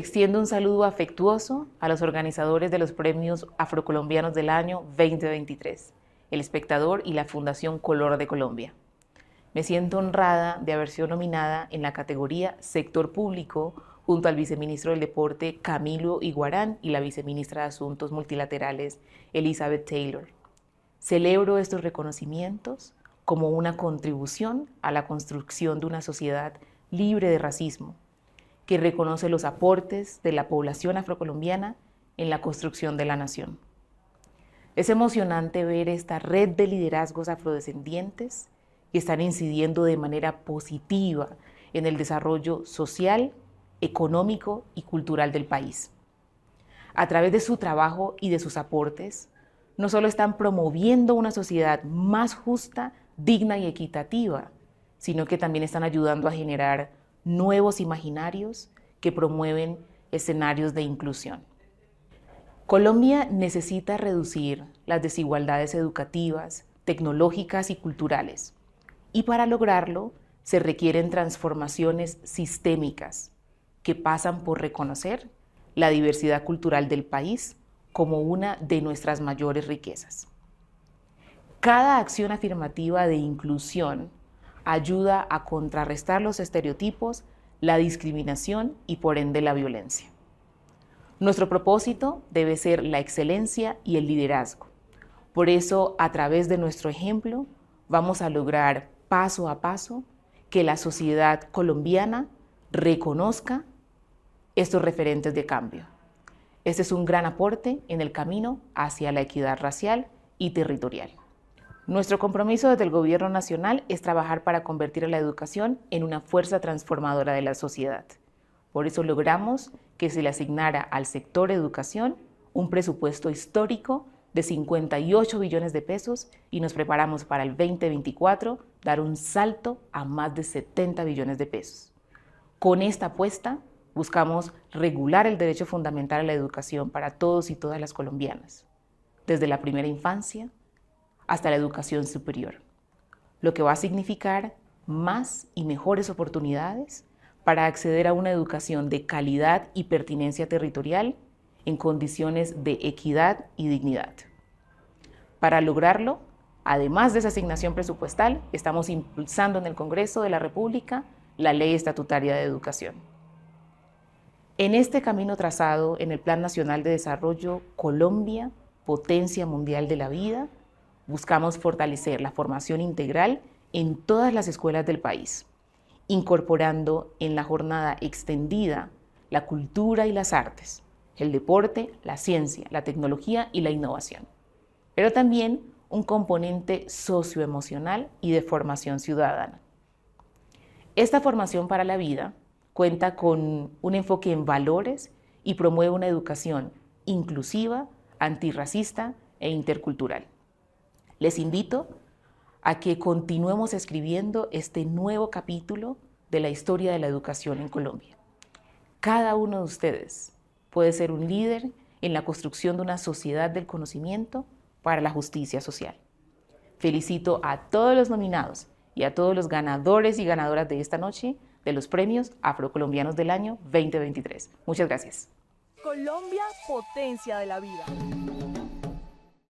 Extiendo un saludo afectuoso a los organizadores de los Premios Afrocolombianos del año 2023, El Espectador y la Fundación Color de Colombia. Me siento honrada de haber sido nominada en la categoría Sector Público junto al viceministro del Deporte Camilo Iguarán y la viceministra de Asuntos Multilaterales Elizabeth Taylor. Celebro estos reconocimientos como una contribución a la construcción de una sociedad libre de racismo, que reconoce los aportes de la población afrocolombiana en la construcción de la nación. Es emocionante ver esta red de liderazgos afrodescendientes que están incidiendo de manera positiva en el desarrollo social, económico y cultural del país. A través de su trabajo y de sus aportes, no solo están promoviendo una sociedad más justa, digna y equitativa, sino que también están ayudando a generar nuevos imaginarios que promueven escenarios de inclusión. Colombia necesita reducir las desigualdades educativas, tecnológicas y culturales. Y para lograrlo se requieren transformaciones sistémicas que pasan por reconocer la diversidad cultural del país como una de nuestras mayores riquezas. Cada acción afirmativa de inclusión ayuda a contrarrestar los estereotipos, la discriminación y por ende la violencia. Nuestro propósito debe ser la excelencia y el liderazgo. Por eso, a través de nuestro ejemplo, vamos a lograr paso a paso que la sociedad colombiana reconozca estos referentes de cambio. Este es un gran aporte en el camino hacia la equidad racial y territorial. Nuestro compromiso desde el Gobierno Nacional es trabajar para convertir a la educación en una fuerza transformadora de la sociedad. Por eso logramos que se le asignara al sector educación un presupuesto histórico de 58 billones de pesos y nos preparamos para el 2024 dar un salto a más de 70 billones de pesos. Con esta apuesta buscamos regular el derecho fundamental a la educación para todos y todas las colombianas, desde la primera infancia hasta la educación superior, lo que va a significar más y mejores oportunidades para acceder a una educación de calidad y pertinencia territorial en condiciones de equidad y dignidad. Para lograrlo, además de esa asignación presupuestal, estamos impulsando en el Congreso de la República la Ley Estatutaria de Educación. En este camino trazado en el Plan Nacional de Desarrollo, Colombia, potencia mundial de la vida, buscamos fortalecer la formación integral en todas las escuelas del país, incorporando en la jornada extendida la cultura y las artes, el deporte, la ciencia, la tecnología y la innovación, pero también un componente socioemocional y de formación ciudadana. Esta formación para la vida cuenta con un enfoque en valores y promueve una educación inclusiva, antirracista e intercultural. Les invito a que continuemos escribiendo este nuevo capítulo de la historia de la educación en Colombia. Cada uno de ustedes puede ser un líder en la construcción de una sociedad del conocimiento para la justicia social. Felicito a todos los nominados y a todos los ganadores y ganadoras de esta noche de los premios afrocolombianos del año 2023. Muchas gracias. Colombia, potencia de la vida.